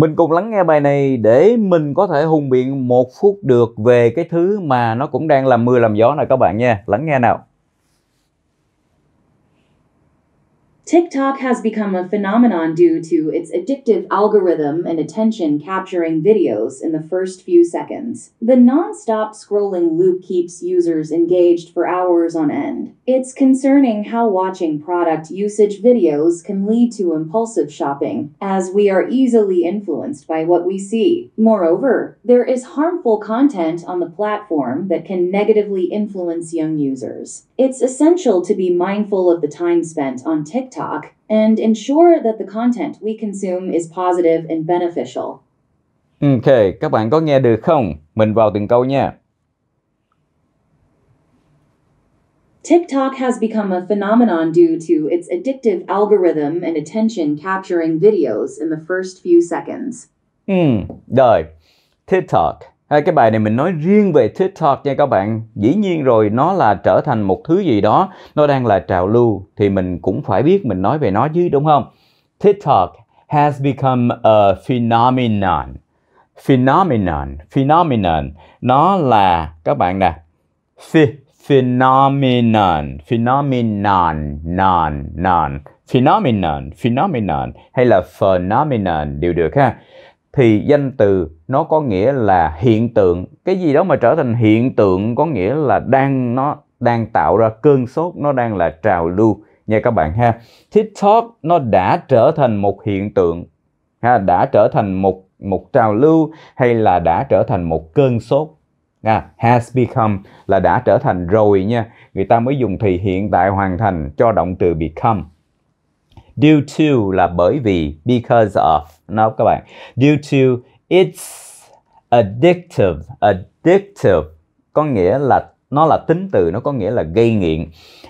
Mình cùng lắng nghe bài này để mình có thể hùng biện một phút được về cái thứ mà nó cũng đang làm mưa làm gió này các bạn nha. Lắng nghe nào. TikTok has become a phenomenon due to its addictive algorithm and attention capturing videos in the first few seconds. The non-stop scrolling loop keeps users engaged for hours on end. It's concerning how watching product usage videos can lead to impulsive shopping, as we are easily influenced by what we see. Moreover, there is harmful content on the platform that can negatively influence young users. It's essential to be mindful of the time spent on TikTok TikTok and ensure that the content we consume is positive and beneficial. Okay, các bạn có nghe được không? Mình vào từng câu nha. TikTok has become a phenomenon due to its addictive algorithm and attention capturing videos in the first few seconds. Hmm, rồi. TikTok À, cái bài này mình nói riêng về TikTok nha các bạn. Dĩ nhiên rồi nó là trở thành một thứ gì đó, nó đang là trào lưu thì mình cũng phải biết mình nói về nó chứ đúng không? TikTok has become a phenomenon. Phenomenon, phenomenon nó là các bạn nè. Ph- phenomenon, phenomenon, non, non, phenomenon, phenomenon hay là phenomenon đều được ha thì danh từ nó có nghĩa là hiện tượng cái gì đó mà trở thành hiện tượng có nghĩa là đang nó đang tạo ra cơn sốt nó đang là trào lưu nha các bạn ha tiktok nó đã trở thành một hiện tượng ha đã trở thành một một trào lưu hay là đã trở thành một cơn sốt à, has become là đã trở thành rồi nha người ta mới dùng thì hiện tại hoàn thành cho động từ become Due to là bởi vì, because of, nó các bạn. Due to it's addictive, addictive có nghĩa là nó là tính từ nó có nghĩa là gây nghiện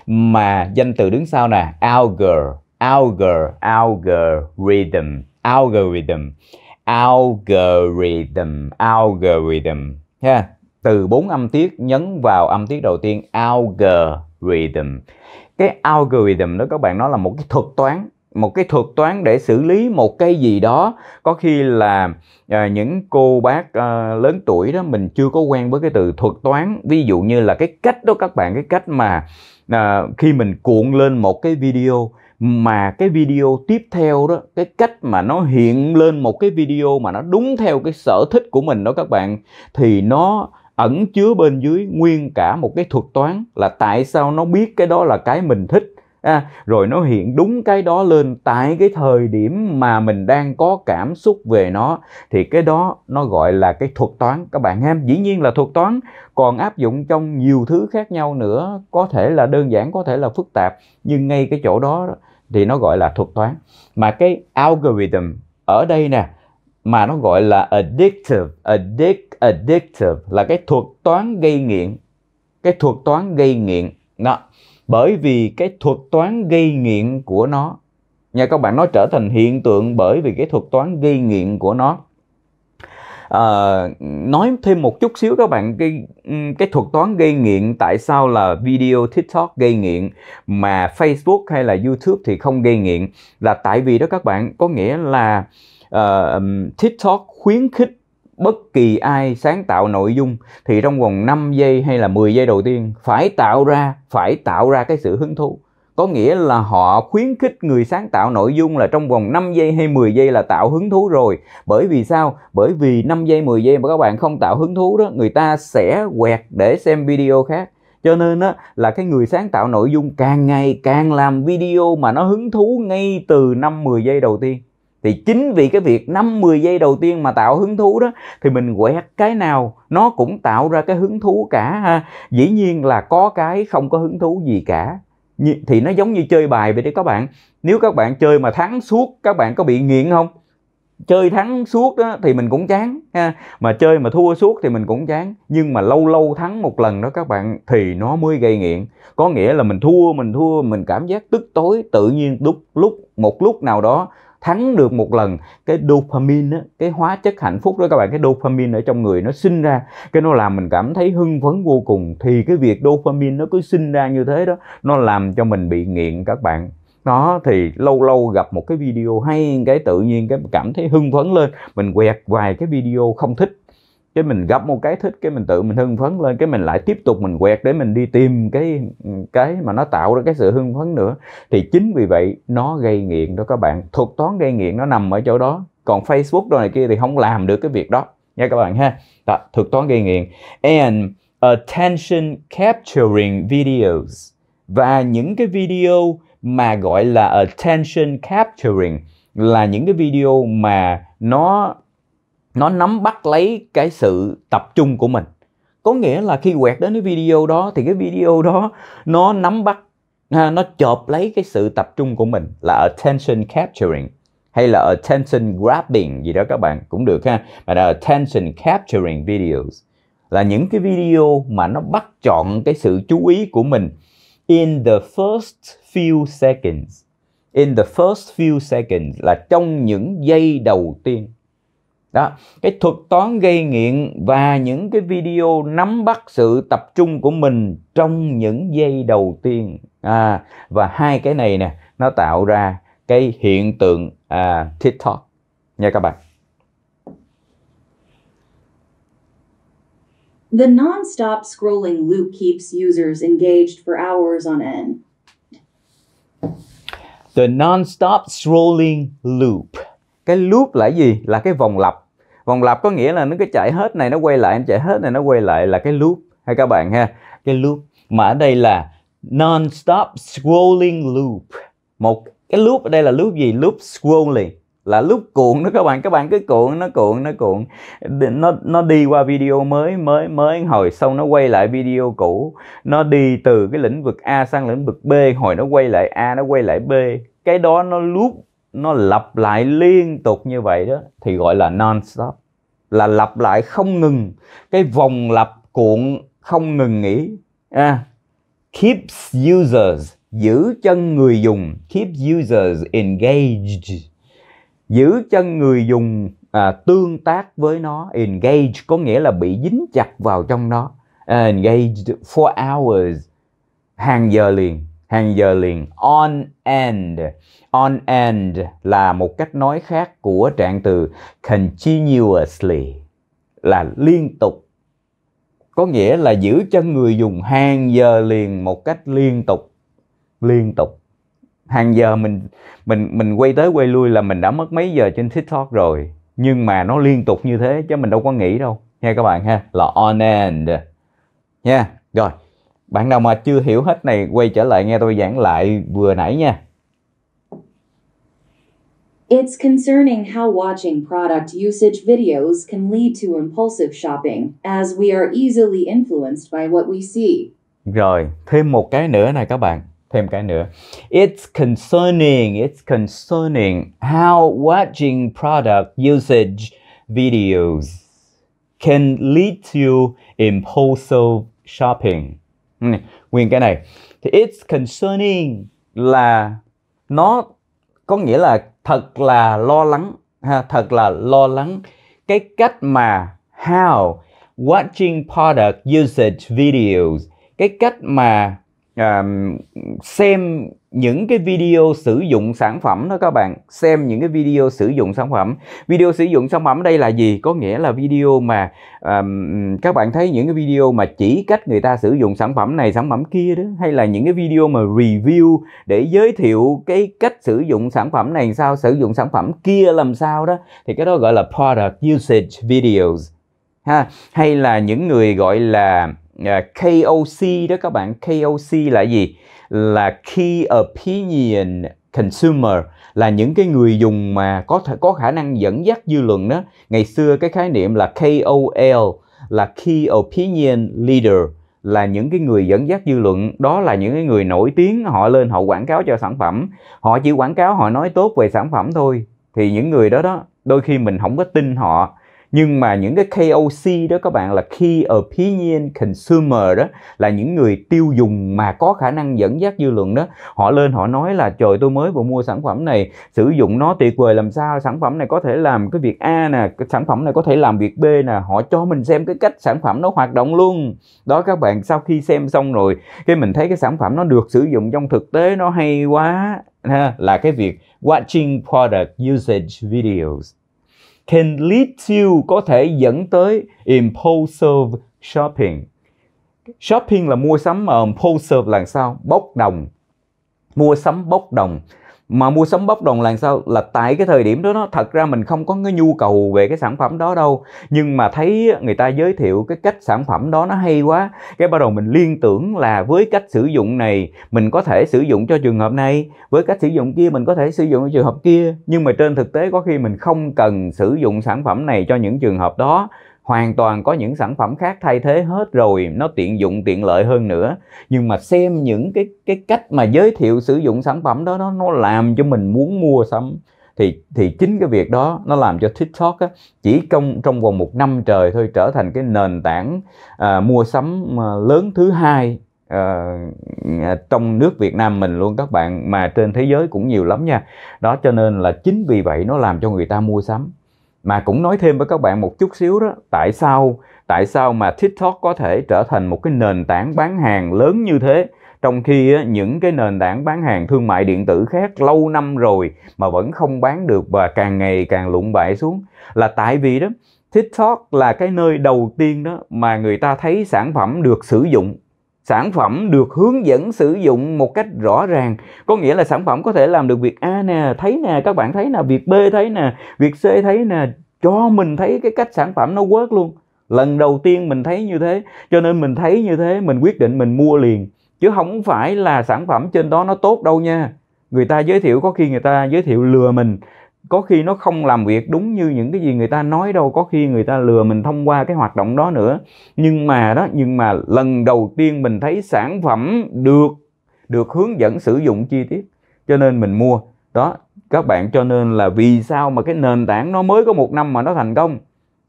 mà danh từ đứng sau nè algor algor algorithm algorithm algorithm algorithm ha yeah. từ bốn âm tiết nhấn vào âm tiết đầu tiên algorithm cái algorithm đó các bạn nó là một cái thuật toán một cái thuật toán để xử lý một cái gì đó có khi là à, những cô bác à, lớn tuổi đó mình chưa có quen với cái từ thuật toán ví dụ như là cái cách đó các bạn cái cách mà à, khi mình cuộn lên một cái video mà cái video tiếp theo đó cái cách mà nó hiện lên một cái video mà nó đúng theo cái sở thích của mình đó các bạn thì nó ẩn chứa bên dưới nguyên cả một cái thuật toán là tại sao nó biết cái đó là cái mình thích à, rồi nó hiện đúng cái đó lên tại cái thời điểm mà mình đang có cảm xúc về nó thì cái đó nó gọi là cái thuật toán các bạn em dĩ nhiên là thuật toán còn áp dụng trong nhiều thứ khác nhau nữa có thể là đơn giản có thể là phức tạp nhưng ngay cái chỗ đó thì nó gọi là thuật toán mà cái algorithm ở đây nè mà nó gọi là addictive addict addictive là cái thuật toán gây nghiện cái thuật toán gây nghiện đó bởi vì cái thuật toán gây nghiện của nó nha các bạn nó trở thành hiện tượng bởi vì cái thuật toán gây nghiện của nó à, nói thêm một chút xíu các bạn cái cái thuật toán gây nghiện tại sao là video tiktok gây nghiện mà facebook hay là youtube thì không gây nghiện là tại vì đó các bạn có nghĩa là uh, tiktok khuyến khích bất kỳ ai sáng tạo nội dung thì trong vòng 5 giây hay là 10 giây đầu tiên phải tạo ra phải tạo ra cái sự hứng thú có nghĩa là họ khuyến khích người sáng tạo nội dung là trong vòng 5 giây hay 10 giây là tạo hứng thú rồi. Bởi vì sao? Bởi vì 5 giây 10 giây mà các bạn không tạo hứng thú đó, người ta sẽ quẹt để xem video khác. Cho nên á là cái người sáng tạo nội dung càng ngày càng làm video mà nó hứng thú ngay từ 5 10 giây đầu tiên thì chính vì cái việc 50 giây đầu tiên mà tạo hứng thú đó thì mình quẹt cái nào nó cũng tạo ra cái hứng thú cả ha dĩ nhiên là có cái không có hứng thú gì cả thì nó giống như chơi bài vậy đấy các bạn nếu các bạn chơi mà thắng suốt các bạn có bị nghiện không chơi thắng suốt đó thì mình cũng chán ha mà chơi mà thua suốt thì mình cũng chán nhưng mà lâu lâu thắng một lần đó các bạn thì nó mới gây nghiện có nghĩa là mình thua mình thua mình cảm giác tức tối tự nhiên đúc lúc một lúc nào đó thắng được một lần cái dopamine á, cái hóa chất hạnh phúc đó các bạn cái dopamine ở trong người nó sinh ra cái nó làm mình cảm thấy hưng phấn vô cùng thì cái việc dopamine nó cứ sinh ra như thế đó nó làm cho mình bị nghiện các bạn đó thì lâu lâu gặp một cái video hay cái tự nhiên cái cảm thấy hưng phấn lên mình quẹt vài cái video không thích cái mình gặp một cái thích cái mình tự mình hưng phấn lên cái mình lại tiếp tục mình quẹt để mình đi tìm cái cái mà nó tạo ra cái sự hưng phấn nữa thì chính vì vậy nó gây nghiện đó các bạn thuật toán gây nghiện nó nằm ở chỗ đó còn Facebook đồ này kia thì không làm được cái việc đó nha các bạn ha đó, thuật toán gây nghiện and attention capturing videos và những cái video mà gọi là attention capturing là những cái video mà nó nó nắm bắt lấy cái sự tập trung của mình có nghĩa là khi quẹt đến cái video đó thì cái video đó nó nắm bắt à, nó chộp lấy cái sự tập trung của mình là attention capturing hay là attention grabbing gì đó các bạn cũng được ha mà là attention capturing videos là những cái video mà nó bắt chọn cái sự chú ý của mình in the first few seconds in the first few seconds là trong những giây đầu tiên đó cái thuật toán gây nghiện và những cái video nắm bắt sự tập trung của mình trong những giây đầu tiên à, và hai cái này nè nó tạo ra cái hiện tượng à, tiktok nha các bạn The non-stop scrolling loop keeps users engaged for hours on end. The non-stop scrolling loop cái loop là gì là cái vòng lặp vòng lặp có nghĩa là nó cứ chạy hết này nó quay lại nó chạy hết này nó quay lại là cái loop hay các bạn ha cái loop mà ở đây là non stop scrolling loop một cái loop ở đây là loop gì loop scrolling là lúc cuộn đó các bạn các bạn cứ cuộn nó cuộn nó cuộn nó nó đi qua video mới mới mới hồi xong nó quay lại video cũ nó đi từ cái lĩnh vực A sang lĩnh vực B hồi nó quay lại A nó quay lại B cái đó nó loop nó lặp lại liên tục như vậy đó thì gọi là non stop là lặp lại không ngừng cái vòng lặp cuộn không ngừng nghỉ à, keeps users giữ chân người dùng keep users engaged giữ chân người dùng à, tương tác với nó engaged có nghĩa là bị dính chặt vào trong nó à, engaged for hours hàng giờ liền hàng giờ liền on end on end là một cách nói khác của trạng từ continuously là liên tục có nghĩa là giữ cho người dùng hàng giờ liền một cách liên tục liên tục hàng giờ mình mình mình quay tới quay lui là mình đã mất mấy giờ trên tiktok rồi nhưng mà nó liên tục như thế chứ mình đâu có nghĩ đâu nha các bạn ha là on end nha rồi bạn nào mà chưa hiểu hết này quay trở lại nghe tôi giảng lại vừa nãy nha. It's concerning how watching product usage videos can lead to impulsive shopping as we are easily influenced by what we see. Rồi, thêm một cái nữa này các bạn, thêm cái nữa. It's concerning, it's concerning how watching product usage videos can lead to impulsive shopping. Ừ, nguyên cái này thì it's concerning là nó có nghĩa là thật là lo lắng ha thật là lo lắng cái cách mà how watching product usage videos cái cách mà à, xem những cái video sử dụng sản phẩm đó các bạn xem những cái video sử dụng sản phẩm video sử dụng sản phẩm đây là gì có nghĩa là video mà um, các bạn thấy những cái video mà chỉ cách người ta sử dụng sản phẩm này sản phẩm kia đó hay là những cái video mà review để giới thiệu cái cách sử dụng sản phẩm này sao sử dụng sản phẩm kia làm sao đó thì cái đó gọi là product usage videos ha hay là những người gọi là KOC đó các bạn KOC là gì là Key Opinion Consumer là những cái người dùng mà có thể có khả năng dẫn dắt dư luận đó ngày xưa cái khái niệm là KOL là Key Opinion Leader là những cái người dẫn dắt dư luận đó là những cái người nổi tiếng họ lên họ quảng cáo cho sản phẩm họ chỉ quảng cáo họ nói tốt về sản phẩm thôi thì những người đó đó đôi khi mình không có tin họ nhưng mà những cái KOC đó các bạn là Key Opinion Consumer đó là những người tiêu dùng mà có khả năng dẫn dắt dư luận đó họ lên họ nói là trời tôi mới vừa mua sản phẩm này sử dụng nó tuyệt vời làm sao sản phẩm này có thể làm cái việc A nè cái sản phẩm này có thể làm việc B nè họ cho mình xem cái cách sản phẩm nó hoạt động luôn đó các bạn sau khi xem xong rồi cái mình thấy cái sản phẩm nó được sử dụng trong thực tế nó hay quá là cái việc watching product usage videos can lead to có thể dẫn tới impulsive shopping. Shopping là mua sắm mà ờ, impulsive là sao? Bốc đồng. Mua sắm bốc đồng mà mua sắm bốc đồng là sao là tại cái thời điểm đó nó thật ra mình không có cái nhu cầu về cái sản phẩm đó đâu nhưng mà thấy người ta giới thiệu cái cách sản phẩm đó nó hay quá cái bắt đầu mình liên tưởng là với cách sử dụng này mình có thể sử dụng cho trường hợp này với cách sử dụng kia mình có thể sử dụng cho trường hợp kia nhưng mà trên thực tế có khi mình không cần sử dụng sản phẩm này cho những trường hợp đó hoàn toàn có những sản phẩm khác thay thế hết rồi nó tiện dụng tiện lợi hơn nữa nhưng mà xem những cái cái cách mà giới thiệu sử dụng sản phẩm đó nó nó làm cho mình muốn mua sắm thì thì chính cái việc đó nó làm cho TikTok á, chỉ trong trong vòng một năm trời thôi trở thành cái nền tảng à, mua sắm à, lớn thứ hai à, à, trong nước Việt Nam mình luôn các bạn mà trên thế giới cũng nhiều lắm nha đó cho nên là chính vì vậy nó làm cho người ta mua sắm mà cũng nói thêm với các bạn một chút xíu đó tại sao tại sao mà TikTok có thể trở thành một cái nền tảng bán hàng lớn như thế trong khi những cái nền tảng bán hàng thương mại điện tử khác lâu năm rồi mà vẫn không bán được và càng ngày càng lụng bại xuống là tại vì đó TikTok là cái nơi đầu tiên đó mà người ta thấy sản phẩm được sử dụng sản phẩm được hướng dẫn sử dụng một cách rõ ràng có nghĩa là sản phẩm có thể làm được việc a nè thấy nè các bạn thấy nè việc b thấy nè việc c thấy nè cho mình thấy cái cách sản phẩm nó work luôn lần đầu tiên mình thấy như thế cho nên mình thấy như thế mình quyết định mình mua liền chứ không phải là sản phẩm trên đó nó tốt đâu nha người ta giới thiệu có khi người ta giới thiệu lừa mình có khi nó không làm việc đúng như những cái gì người ta nói đâu có khi người ta lừa mình thông qua cái hoạt động đó nữa nhưng mà đó nhưng mà lần đầu tiên mình thấy sản phẩm được được hướng dẫn sử dụng chi tiết cho nên mình mua đó các bạn cho nên là vì sao mà cái nền tảng nó mới có một năm mà nó thành công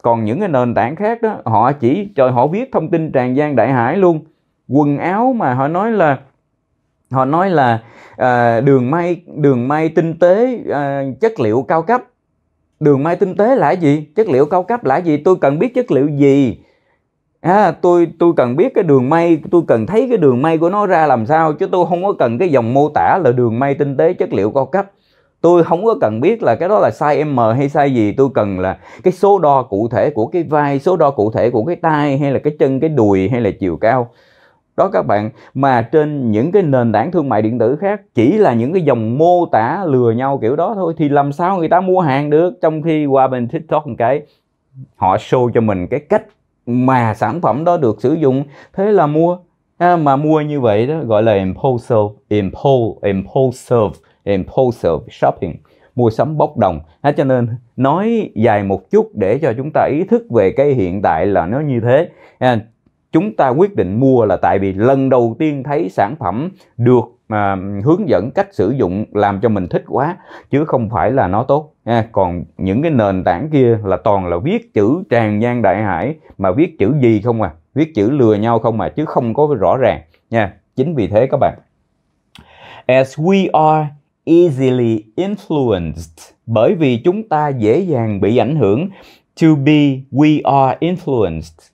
còn những cái nền tảng khác đó họ chỉ trời họ viết thông tin tràn gian đại hải luôn quần áo mà họ nói là họ nói là à, đường may đường may tinh tế à, chất liệu cao cấp đường may tinh tế là gì chất liệu cao cấp là gì tôi cần biết chất liệu gì à, tôi tôi cần biết cái đường may tôi cần thấy cái đường may của nó ra làm sao chứ tôi không có cần cái dòng mô tả là đường may tinh tế chất liệu cao cấp tôi không có cần biết là cái đó là size M hay size gì tôi cần là cái số đo cụ thể của cái vai số đo cụ thể của cái tay hay là cái chân cái đùi hay là chiều cao đó các bạn mà trên những cái nền tảng thương mại điện tử khác chỉ là những cái dòng mô tả lừa nhau kiểu đó thôi thì làm sao người ta mua hàng được trong khi qua bên tiktok một cái họ show cho mình cái cách mà sản phẩm đó được sử dụng thế là mua à, mà mua như vậy đó gọi là impulsive impulse impulsive impulsive shopping mua sắm bốc đồng à, cho nên nói dài một chút để cho chúng ta ý thức về cái hiện tại là nó như thế à, chúng ta quyết định mua là tại vì lần đầu tiên thấy sản phẩm được à, hướng dẫn cách sử dụng làm cho mình thích quá chứ không phải là nó tốt à, còn những cái nền tảng kia là toàn là viết chữ tràn nhan đại hải mà viết chữ gì không à viết chữ lừa nhau không à chứ không có rõ ràng nha chính vì thế các bạn as we are easily influenced bởi vì chúng ta dễ dàng bị ảnh hưởng to be we are influenced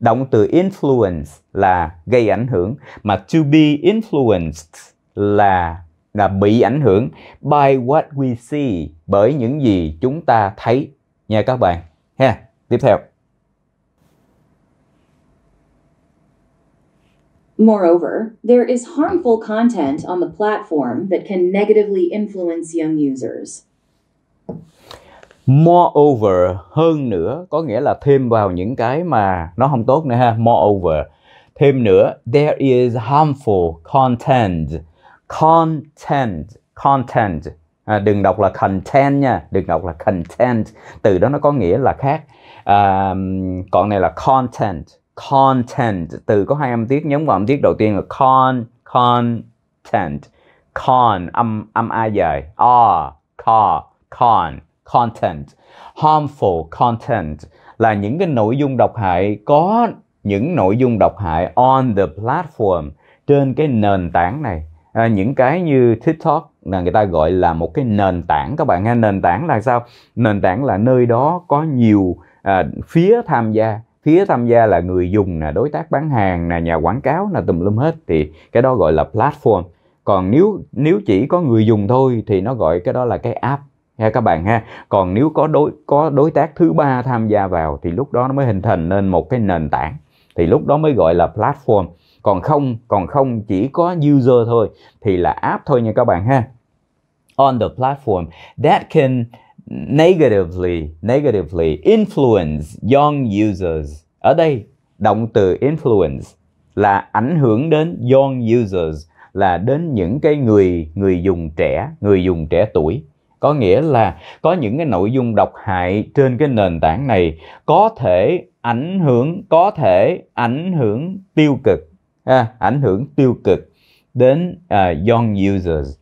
Động từ influence là gây ảnh hưởng mà to be influenced là là bị ảnh hưởng by what we see bởi những gì chúng ta thấy nha các bạn. Ha, tiếp theo. Moreover, there is harmful content on the platform that can negatively influence young users moreover hơn nữa có nghĩa là thêm vào những cái mà nó không tốt nữa ha moreover thêm nữa there is harmful content content content à, đừng đọc là content nha đừng đọc là content từ đó nó có nghĩa là khác à, còn này là content content từ có hai âm tiết nhấn vào âm tiết đầu tiên là con content con âm âm a dài o co con content. Harmful content là những cái nội dung độc hại có những nội dung độc hại on the platform trên cái nền tảng này. À, những cái như TikTok là người ta gọi là một cái nền tảng các bạn nghe nền tảng là sao? Nền tảng là nơi đó có nhiều à, phía tham gia phía tham gia là người dùng là đối tác bán hàng là nhà quảng cáo là tùm lum hết thì cái đó gọi là platform còn nếu nếu chỉ có người dùng thôi thì nó gọi cái đó là cái app nha các bạn ha còn nếu có đối có đối tác thứ ba tham gia vào thì lúc đó nó mới hình thành nên một cái nền tảng thì lúc đó mới gọi là platform còn không còn không chỉ có user thôi thì là app thôi nha các bạn ha on the platform that can negatively negatively influence young users ở đây động từ influence là ảnh hưởng đến young users là đến những cái người người dùng trẻ người dùng trẻ tuổi có nghĩa là có những cái nội dung độc hại trên cái nền tảng này có thể ảnh hưởng có thể ảnh hưởng tiêu cực à, ảnh hưởng tiêu cực đến uh, young users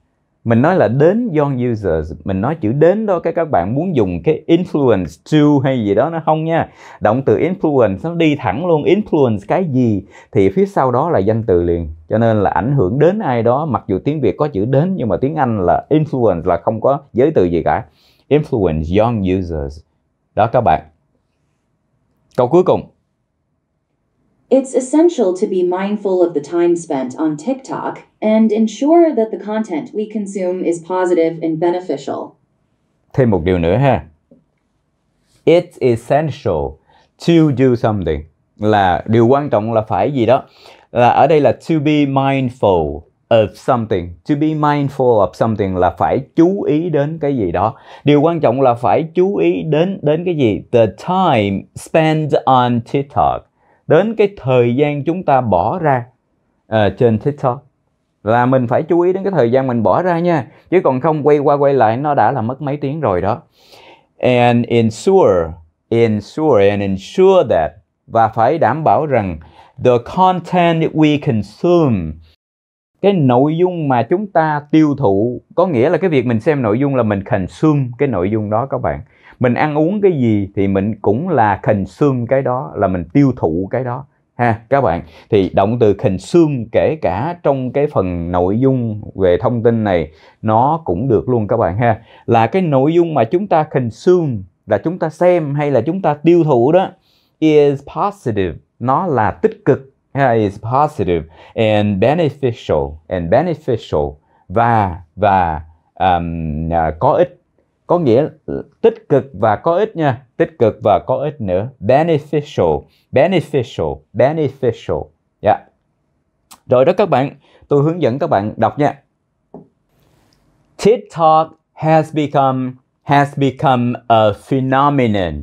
mình nói là đến young users mình nói chữ đến đó các các bạn muốn dùng cái influence to hay gì đó nó không nha động từ influence nó đi thẳng luôn influence cái gì thì phía sau đó là danh từ liền cho nên là ảnh hưởng đến ai đó mặc dù tiếng việt có chữ đến nhưng mà tiếng anh là influence là không có giới từ gì cả influence young users đó các bạn câu cuối cùng It's essential to be mindful of the time spent on TikTok and ensure that the content we consume is positive and beneficial. Thêm một điều nữa ha. It's essential to do something là điều quan trọng là phải gì đó. Là ở đây là to be mindful of something. To be mindful of something là phải chú ý đến cái gì đó. Điều quan trọng là phải chú ý đến đến cái gì? The time spent on TikTok đến cái thời gian chúng ta bỏ ra uh, trên tiktok là mình phải chú ý đến cái thời gian mình bỏ ra nha chứ còn không quay qua quay lại nó đã là mất mấy tiếng rồi đó and ensure ensure and ensure that và phải đảm bảo rằng the content we consume cái nội dung mà chúng ta tiêu thụ có nghĩa là cái việc mình xem nội dung là mình consume cái nội dung đó các bạn mình ăn uống cái gì thì mình cũng là khình xương cái đó là mình tiêu thụ cái đó ha các bạn thì động từ khình xương kể cả trong cái phần nội dung về thông tin này nó cũng được luôn các bạn ha là cái nội dung mà chúng ta khình xương là chúng ta xem hay là chúng ta tiêu thụ đó is positive nó là tích cực is positive and beneficial and beneficial và và um, à, có ích có nghĩa tích cực và có ích nha tích cực và có ích nữa beneficial beneficial beneficial yeah. Dạ. rồi đó các bạn tôi hướng dẫn các bạn đọc nha TikTok has become has become a phenomenon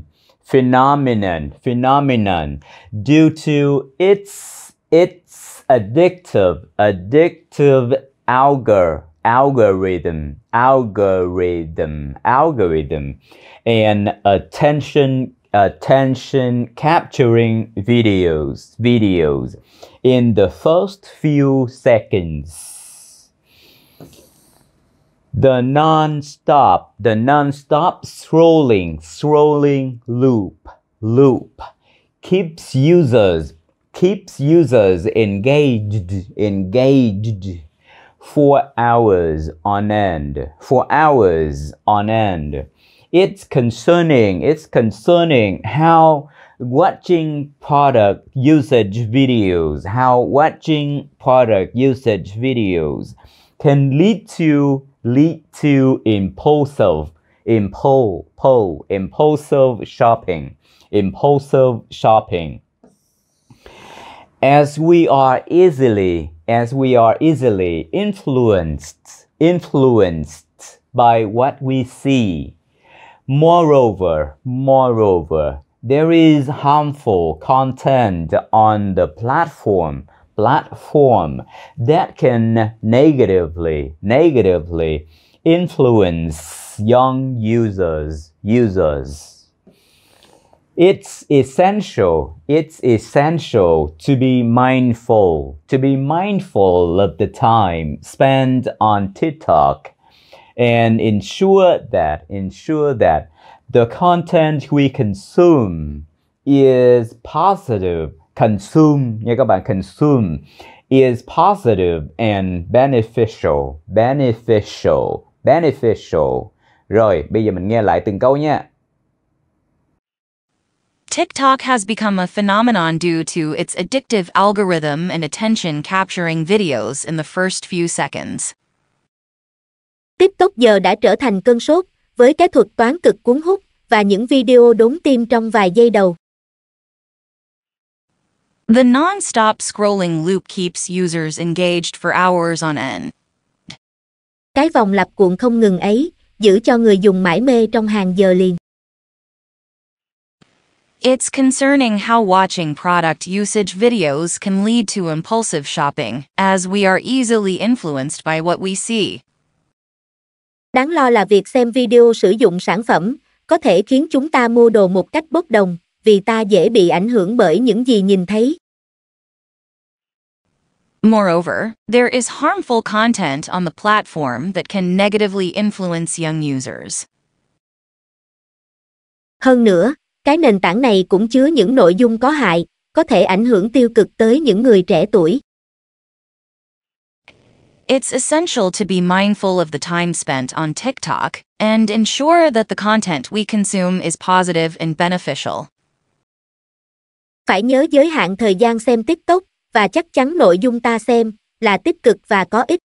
phenomenon phenomenon due to its its addictive addictive algorithm algorithm, algorithm, algorithm, and attention attention capturing videos, videos in the first few seconds. The non-stop, the non-stop scrolling, scrolling loop, loop keeps users, keeps users engaged, engaged for hours on end, for hours on end. It's concerning, it's concerning how watching product usage videos, how watching product usage videos can lead to lead to impulsive impulse impulsive shopping impulsive shopping as we are easily, as we are easily influenced, influenced by what we see. Moreover, moreover, there is harmful content on the platform platform that can negatively negatively influence young users users it's essential, it's essential to be mindful, to be mindful of the time spent on TikTok and ensure that, ensure that the content we consume is positive. Consume, nha các bạn, consume is positive and beneficial, beneficial, beneficial. Rồi, bây giờ mình nghe lại từng câu nha. TikTok has become a phenomenon due to its addictive algorithm and attention capturing videos in the first few seconds. TikTok giờ đã trở thành cơn sốt với cái thuật toán cực cuốn hút và những video đốn tim trong vài giây đầu. The non-stop scrolling loop keeps users engaged for hours on end. Cái vòng lặp cuộn không ngừng ấy giữ cho người dùng mãi mê trong hàng giờ liền. It's concerning how watching product usage videos can lead to impulsive shopping, as we are easily influenced by what we see. Đáng lo là việc xem video sử dụng sản phẩm có thể khiến chúng ta mua đồ một cách bốc đồng, vì ta dễ bị ảnh hưởng bởi những gì nhìn thấy. Moreover, there is harmful content on the platform that can negatively influence young users. Hơn nữa, Cái nền tảng này cũng chứa những nội dung có hại, có thể ảnh hưởng tiêu cực tới những người trẻ tuổi. It's essential to be mindful of the time spent on TikTok and ensure that the content we consume is positive and beneficial. Phải nhớ giới hạn thời gian xem TikTok và chắc chắn nội dung ta xem là tích cực và có ích.